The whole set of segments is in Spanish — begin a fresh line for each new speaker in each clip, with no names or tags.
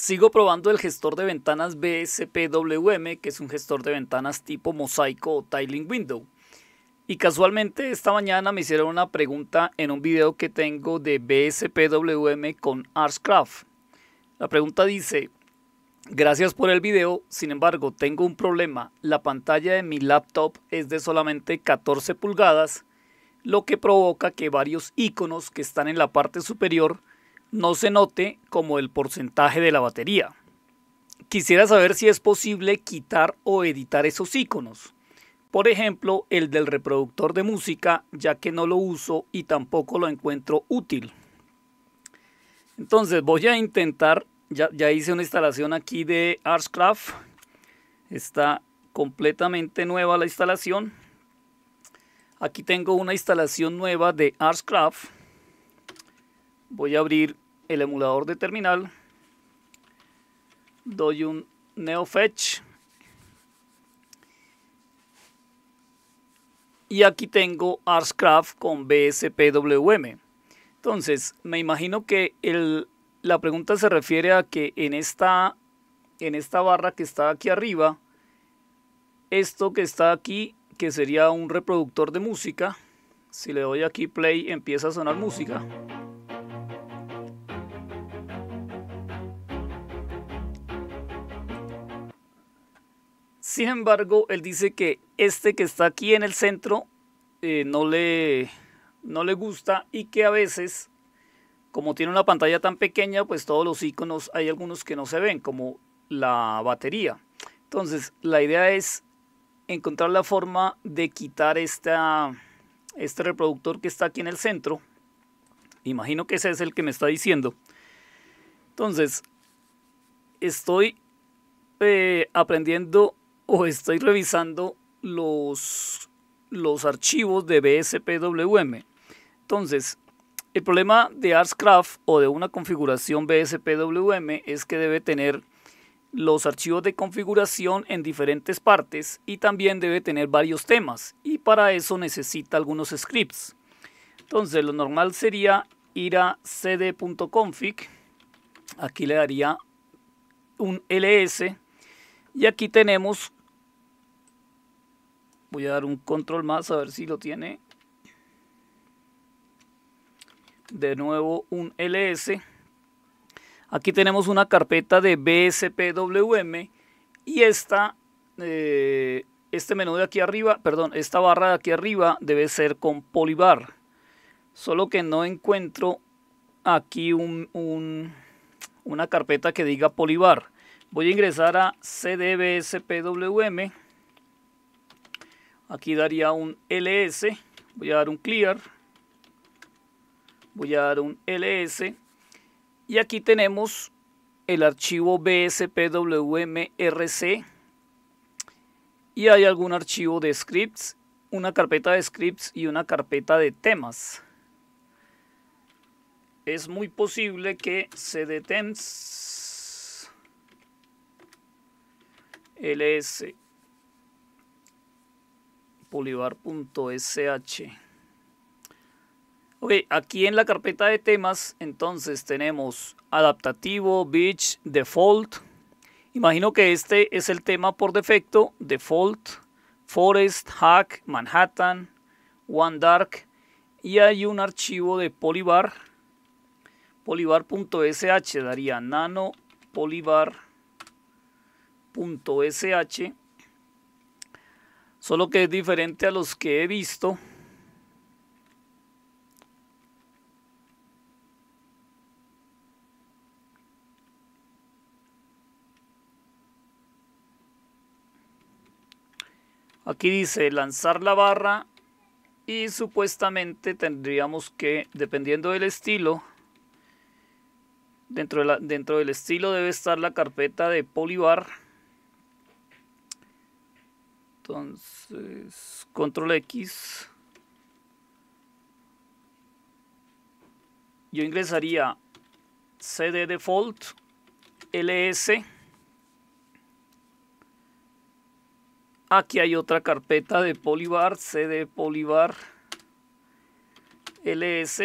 Sigo probando el gestor de ventanas BSPWM, que es un gestor de ventanas tipo mosaico o tiling window. Y casualmente esta mañana me hicieron una pregunta en un video que tengo de BSPWM con Arscraft. La pregunta dice, gracias por el video, sin embargo tengo un problema, la pantalla de mi laptop es de solamente 14 pulgadas, lo que provoca que varios iconos que están en la parte superior no se note como el porcentaje de la batería. Quisiera saber si es posible quitar o editar esos iconos. Por ejemplo, el del reproductor de música, ya que no lo uso y tampoco lo encuentro útil. Entonces voy a intentar, ya, hice una instalación aquí de Artscraft. Está completamente nueva la instalación. Aquí tengo una instalación nueva de Artscraft voy a abrir el emulador de terminal doy un neofetch y aquí tengo Arscraft con BSPWM entonces me imagino que la pregunta se refiere a que en esta en esta barra que está aquí arriba esto que está aquí que sería un reproductor de música si le doy aquí play empieza a sonar música Sin embargo, él dice que este que está aquí en el centro eh, no, le, no le gusta y que a veces, como tiene una pantalla tan pequeña, pues todos los iconos hay algunos que no se ven, como la batería. Entonces, la idea es encontrar la forma de quitar esta, este reproductor que está aquí en el centro. Imagino que ese es el que me está diciendo. Entonces, estoy eh, aprendiendo o estoy revisando los, los archivos de BSPWM. Entonces, el problema de ArtsCraft o de una configuración BSPWM es que debe tener los archivos de configuración en diferentes partes y también debe tener varios temas y para eso necesita algunos scripts. Entonces lo normal sería ir a cd.config, aquí le daría un ls y aquí tenemos Voy a dar un control más a ver si lo tiene. De nuevo un ls. Aquí tenemos una carpeta de bspwm y esta, eh, este menú de aquí arriba, perdón, esta barra de aquí arriba debe ser con polybar. Solo que no encuentro aquí una carpeta que diga polybar. Voy a ingresar a cdbspwm Aquí daría un ls, voy a dar un clear, voy a dar un ls y aquí tenemos el archivo bspwmrc y hay algún archivo de scripts, una carpeta de scripts y una carpeta de temas. Es muy posible que cdtemps ls polivar.sh. Ok, aquí en la carpeta de temas, entonces tenemos adaptativo, beach, default. Imagino que este es el tema por defecto, default, forest, hack, Manhattan, One Dark Y hay un archivo de Polybar Polybar.sh, daría nano Solo que es diferente a los que he visto. Aquí dice lanzar la barra y supuestamente tendríamos que, dependiendo del estilo, dentro, dentro del estilo debe estar la carpeta de Polybar. Entonces, control X. Yo ingresaría cd default ls. Aquí hay otra carpeta de Polybar, cd Polybar ls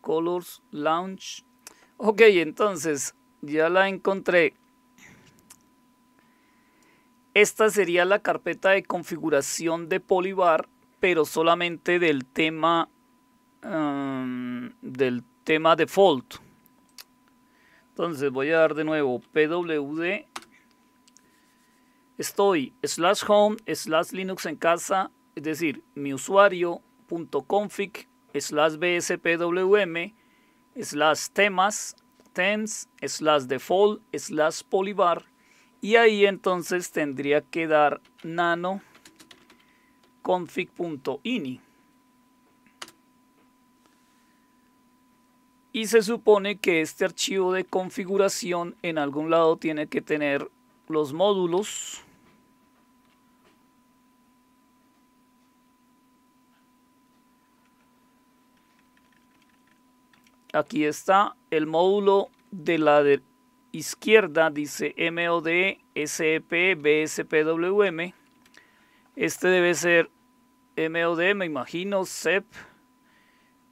colors launch. Ok, entonces ya la encontré. Esta sería la carpeta de configuración de Polybar, pero solamente del tema em, del tema default. Entonces voy a dar de nuevo pwd. Estoy slash home slash linux en casa, es decir, mi usuario config slash bspwm slash temas, tems, slash default, slash polybar, y ahí entonces tendría que dar nano config.ini y se supone que este archivo de configuración en algún lado tiene que tener los módulos aquí está el módulo de la izquierda dice MOD SEP BSPWM. Este debe ser MOD, me imagino, sep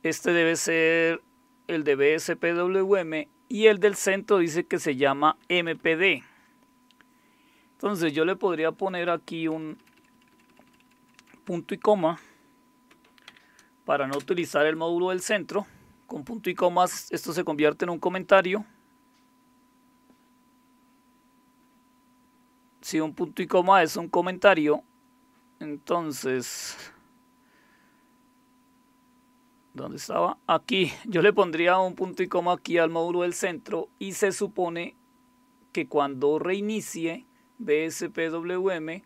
Este debe ser el de BSPWM y el del centro dice que se llama MPD. Entonces yo le podría poner aquí un punto y coma para no utilizar el módulo del centro. Con punto y coma esto se convierte en un comentario. si un punto y coma es un comentario, entonces... ¿Dónde estaba? Aquí. Yo le pondría un punto y coma aquí al módulo del centro y se supone que cuando reinicie BSPWM,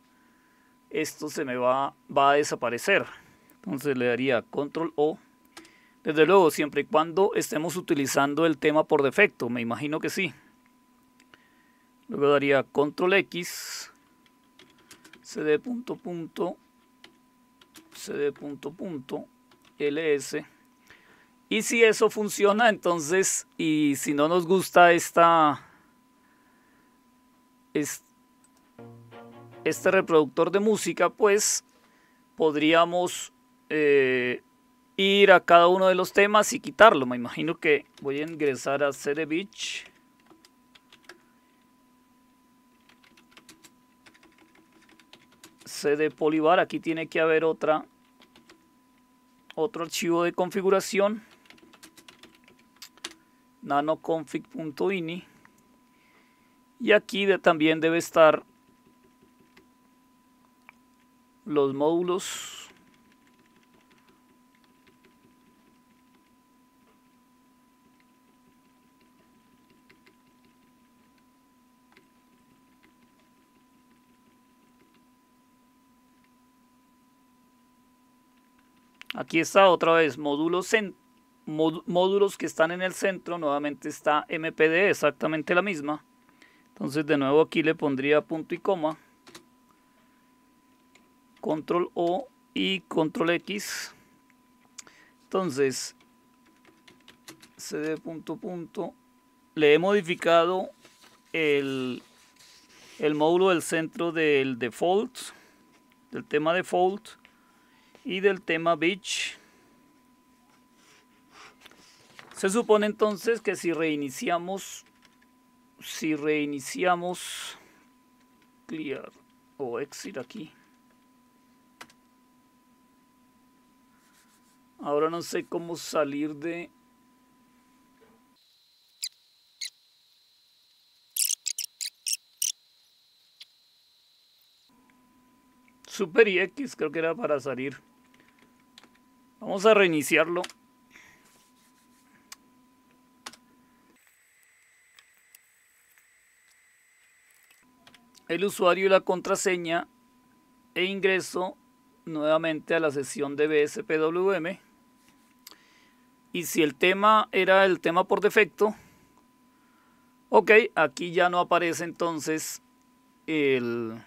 esto se me va, va a desaparecer. Entonces le daría control O. Desde luego, siempre y cuando estemos utilizando el tema por defecto, me imagino que sí. Luego daría control X, cd punto punto, cd punto ls. Y si eso funciona, entonces, y si no nos gusta esta, este reproductor de música, pues podríamos eh, ir a cada uno de los temas y quitarlo. Me imagino que voy a ingresar a CD Beach. de Polybar. Aquí tiene que haber otra, otro archivo de configuración. nanoconfig.ini. Y aquí también debe estar los módulos Aquí está otra vez, módulos, módulos que están en el centro, nuevamente está MPD, exactamente la misma. Entonces de nuevo aquí le pondría punto y coma, control O y control X. Entonces, CD punto punto, le he modificado el, el módulo del centro del default, del tema default, y del tema beach. Se supone entonces que si reiniciamos, si reiniciamos clear o exit aquí. Ahora no sé cómo salir de Super X, creo que era para salir. Vamos a reiniciarlo. El usuario y la contraseña e ingreso nuevamente a la sesión de BSPWM. Y si el tema era el tema por defecto, ok, aquí ya no aparece entonces el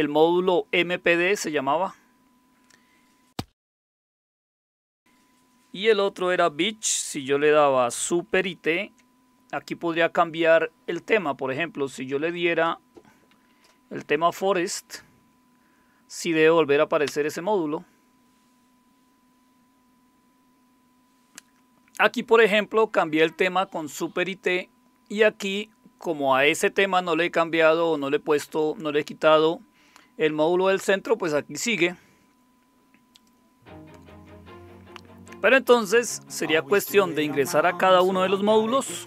el módulo MPD se llamaba. Y el otro era Beach, si yo le daba Super IT, aquí podría cambiar el tema. Por ejemplo, si yo le diera el tema Forest, si debe volver a aparecer ese módulo. Aquí, por ejemplo, cambié el tema con Super IT y aquí, como a ese tema no le he cambiado o no le he puesto, no le he quitado el módulo del centro, pues aquí sigue. Pero entonces sería ah, cuestión de ingresar a cada uno de los módulos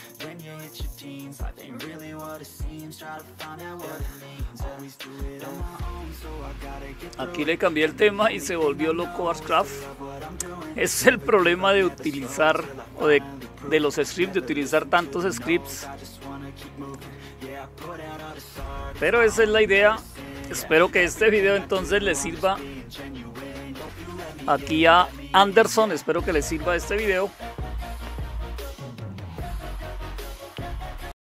Aquí le cambié el tema y se volvió loco Arscraft Es el problema de utilizar o de, de los scripts, de utilizar tantos scripts. Pero esa es la idea. Espero que este video entonces le sirva aquí a Anderson. Espero que le sirva este video.